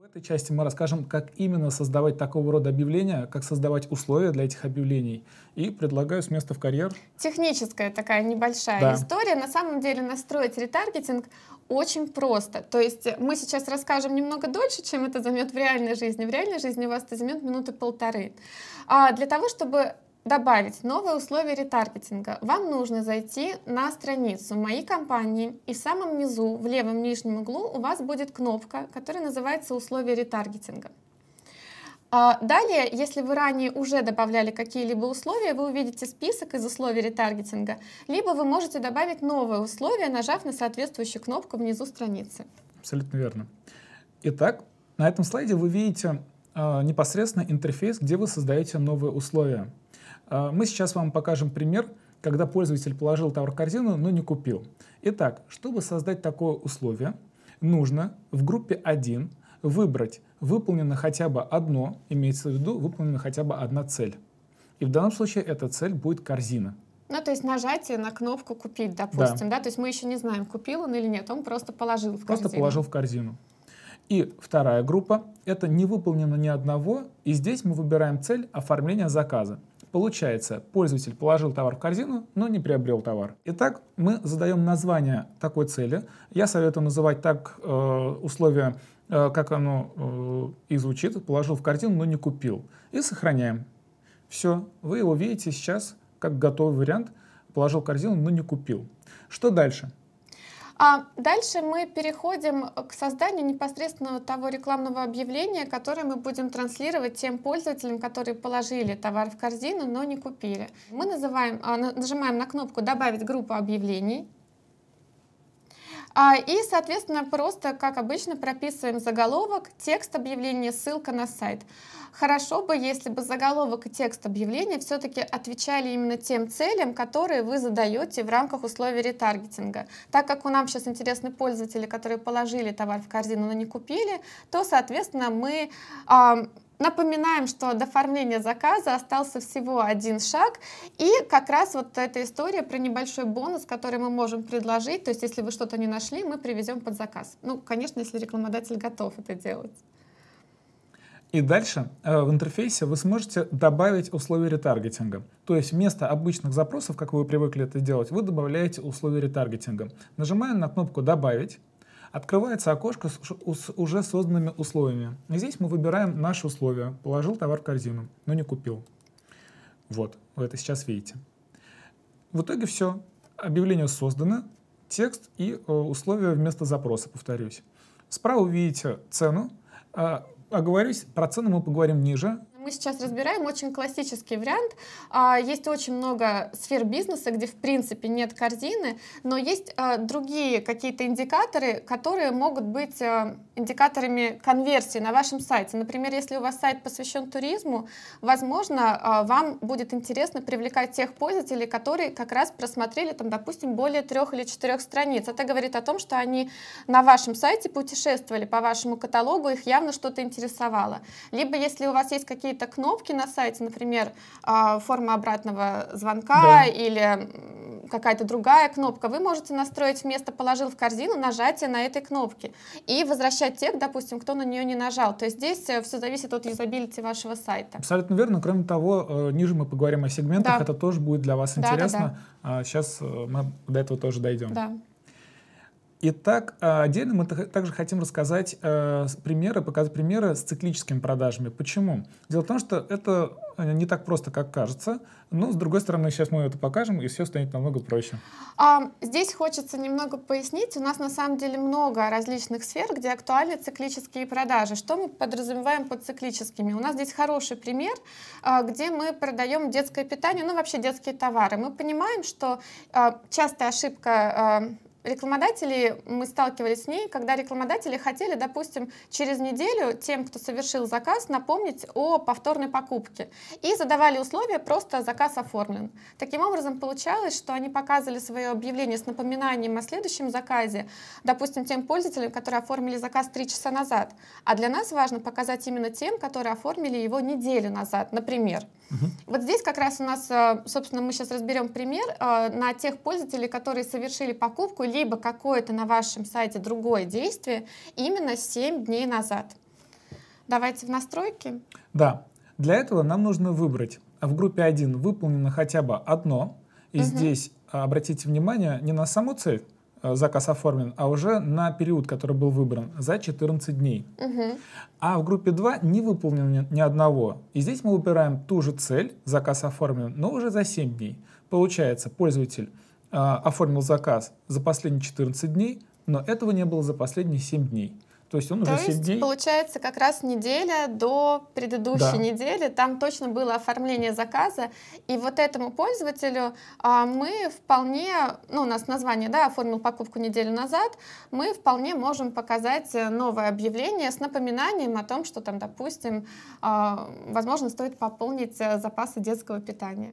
В этой части мы расскажем, как именно создавать такого рода объявления, как создавать условия для этих объявлений. И предлагаю с места в карьер. Техническая такая небольшая да. история. На самом деле настроить ретаргетинг очень просто. То есть мы сейчас расскажем немного дольше, чем это займет в реальной жизни. В реальной жизни у вас это займет минуты полторы. А для того, чтобы Добавить новые условия ретаргетинга. Вам нужно зайти на страницу «Мои компании» и в самом низу, в левом нижнем углу, у вас будет кнопка, которая называется «Условия ретаргетинга». А, далее, если вы ранее уже добавляли какие-либо условия, вы увидите список из условий ретаргетинга, либо вы можете добавить новые условия, нажав на соответствующую кнопку внизу страницы. Абсолютно верно. Итак, на этом слайде вы видите а, непосредственно интерфейс, где вы создаете новые условия. Э, мы сейчас вам покажем пример, когда пользователь положил товар в корзину, но не купил. Итак, чтобы создать такое условие, нужно в группе 1 выбрать выполнено хотя бы одно, имеется в виду выполнена хотя бы одна цель. И в данном случае эта цель будет корзина. Ну, то есть нажатие на кнопку «Купить», допустим, да. да? То есть мы еще не знаем, купил он или нет, он просто положил в корзину. Просто положил в корзину. И вторая группа — это не выполнено ни одного, и здесь мы выбираем цель оформления заказа. Получается, пользователь положил товар в корзину, но не приобрел товар. Итак, мы задаем название такой цели. Я советую называть так э, условия, э, как оно э, и звучит, положил в корзину, но не купил. И сохраняем. Все, вы его видите сейчас как готовый вариант, положил в корзину, но не купил. Что дальше? А дальше мы переходим к созданию непосредственно того рекламного объявления, которое мы будем транслировать тем пользователям, которые положили товар в корзину, но не купили. Мы называем, а, нажимаем на кнопку «Добавить группу объявлений», а, и, соответственно, просто, как обычно, прописываем заголовок, текст объявления, ссылка на сайт. Хорошо бы, если бы заголовок и текст объявления все-таки отвечали именно тем целям, которые вы задаете в рамках условий ретаргетинга. Так как у нас сейчас интересны пользователи, которые положили товар в корзину, но не купили, то, соответственно, мы Напоминаем, что до оформления заказа остался всего один шаг, и как раз вот эта история про небольшой бонус, который мы можем предложить, то есть если вы что-то не нашли, мы привезем под заказ. Ну, конечно, если рекламодатель готов это делать. И дальше э, в интерфейсе вы сможете добавить условия ретаргетинга. То есть вместо обычных запросов, как вы привыкли это делать, вы добавляете условия ретаргетинга. Нажимаем на кнопку «Добавить» открывается окошко с уже созданными условиями. И здесь мы выбираем наши условия. Положил товар в корзину, но не купил. Вот, вы это сейчас видите. В итоге все. Объявление создано, текст и э, условия вместо запроса, повторюсь. Справа вы видите цену. А, оговорюсь, про цену мы поговорим ниже мы сейчас разбираем очень классический вариант. А, есть очень много сфер бизнеса, где в принципе нет корзины, но есть а, другие какие-то индикаторы, которые могут быть а, индикаторами конверсии на вашем сайте. Например, если у вас сайт посвящен туризму, возможно, вам будет интересно привлекать тех пользователей, которые как раз просмотрели, там, допустим, более трех или четырех страниц. Это говорит о том, что они на вашем сайте путешествовали по вашему каталогу, их явно что-то интересовало. Либо если у вас есть какие-то какие-то кнопки на сайте, например, а, форма обратного звонка да. или какая-то другая кнопка, вы можете настроить вместо «положил в корзину» нажатие на этой кнопке и возвращать тех, допустим, кто на нее не нажал. То есть здесь э, все зависит от юзабилити вашего сайта. Абсолютно верно. Кроме того, э, ниже мы поговорим о сегментах, да. это тоже будет для вас да, интересно. Да, да. Сейчас э, мы до этого тоже дойдем. Да. Итак, а, отдельно мы также хотим рассказать а, примеры, показать примеры с циклическими продажами. Почему? Дело в том, что это а, не так просто, как кажется, но, с другой стороны, сейчас мы это покажем, и все станет намного проще. А, здесь хочется немного пояснить. У нас, на самом деле, много различных сфер, где актуальны циклические продажи. Что мы подразумеваем под циклическими? У нас здесь хороший пример, где мы продаем детское питание, ну, вообще детские товары. Мы понимаем, что частая ошибка рекламодатели, мы сталкивались с ней, когда рекламодатели хотели, допустим, через неделю тем, кто совершил заказ, напомнить о повторной покупке. И задавали условия просто «заказ оформлен». Таким образом, получалось, что они показывали свое объявление с напоминанием о следующем заказе, допустим, тем пользователям, которые оформили заказ три часа назад. А для нас важно показать именно тем, которые оформили его неделю назад, например. Угу. Вот здесь как раз у нас, э, собственно, мы сейчас разберем пример э, на тех пользователей, которые совершили покупку или либо какое-то на вашем сайте другое действие именно 7 дней назад. Давайте в настройки. Да, для этого нам нужно выбрать. В группе 1 выполнено хотя бы одно, и угу. здесь а, обратите внимание не на саму цель, а, заказ оформлен, а уже на период, который был выбран, за 14 дней. Угу. А в группе 2 не выполнено ни одного. И здесь мы выбираем ту же цель, заказ оформлен, но уже за 7 дней. Получается, пользователь а, оформил заказ за последние 14 дней, но этого не было за последние 7 дней. То есть он То уже 7 есть, дней. Получается, как раз неделя до предыдущей да. недели, там точно было оформление заказа, и вот этому пользователю а, мы вполне, ну, у нас название, да, оформил покупку неделю назад, мы вполне можем показать э, новое объявление с напоминанием о том, что там, допустим, а, возможно, стоит пополнить э, запасы детского питания.